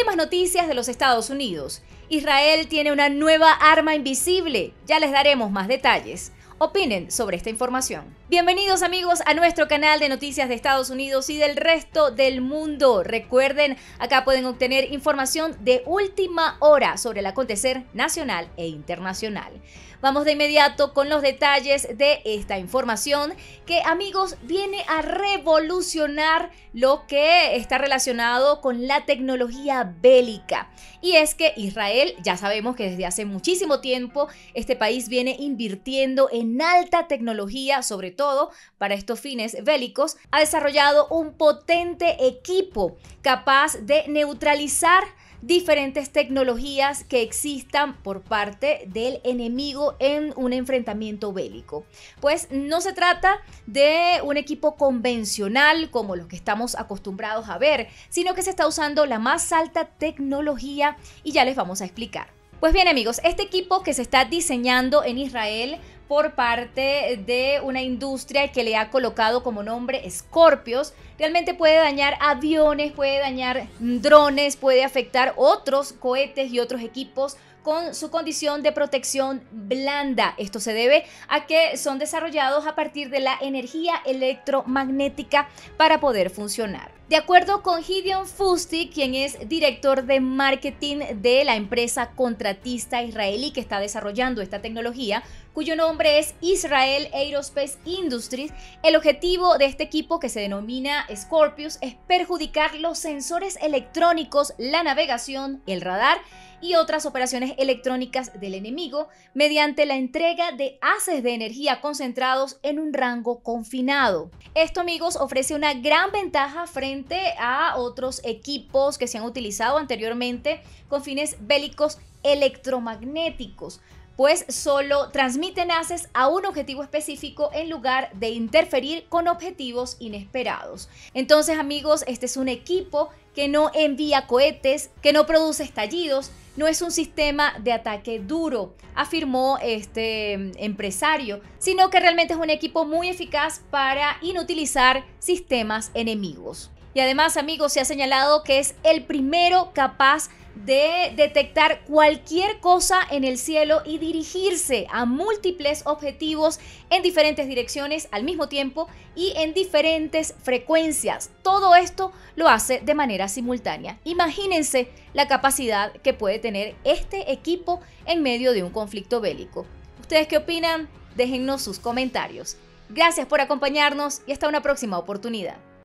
últimas noticias de los Estados Unidos. Israel tiene una nueva arma invisible. Ya les daremos más detalles. Opinen sobre esta información. Bienvenidos amigos a nuestro canal de noticias de Estados Unidos y del resto del mundo. Recuerden, acá pueden obtener información de última hora sobre el acontecer nacional e internacional. Vamos de inmediato con los detalles de esta información que amigos viene a revolucionar lo que está relacionado con la tecnología bélica. Y es que Israel, ya sabemos que desde hace muchísimo tiempo este país viene invirtiendo en alta tecnología, sobre todo para estos fines bélicos, ha desarrollado un potente equipo capaz de neutralizar diferentes tecnologías que existan por parte del enemigo en un enfrentamiento bélico. Pues no se trata de un equipo convencional como los que estamos acostumbrados a ver, sino que se está usando la más alta tecnología y ya les vamos a explicar. Pues bien amigos, este equipo que se está diseñando en Israel por parte de una industria que le ha colocado como nombre Scorpios, realmente puede dañar aviones, puede dañar mm, drones, puede afectar otros cohetes y otros equipos con su condición de protección blanda. Esto se debe a que son desarrollados a partir de la energía electromagnética para poder funcionar. De acuerdo con Gideon Fusti, quien es director de marketing de la empresa contratista israelí que está desarrollando esta tecnología, cuyo nombre es Israel Aerospace Industries, el objetivo de este equipo que se denomina Scorpius es perjudicar los sensores electrónicos, la navegación, el radar y otras operaciones electrónicas del enemigo mediante la entrega de haces de energía concentrados en un rango confinado. Esto amigos ofrece una gran ventaja frente a otros equipos que se han utilizado anteriormente con fines bélicos electromagnéticos pues solo transmiten haces a un objetivo específico en lugar de interferir con objetivos inesperados. Entonces amigos, este es un equipo que no envía cohetes, que no produce estallidos, no es un sistema de ataque duro, afirmó este em, empresario, sino que realmente es un equipo muy eficaz para inutilizar sistemas enemigos. Y además, amigos, se ha señalado que es el primero capaz de detectar cualquier cosa en el cielo y dirigirse a múltiples objetivos en diferentes direcciones al mismo tiempo y en diferentes frecuencias. Todo esto lo hace de manera simultánea. Imagínense la capacidad que puede tener este equipo en medio de un conflicto bélico. ¿Ustedes qué opinan? Déjennos sus comentarios. Gracias por acompañarnos y hasta una próxima oportunidad.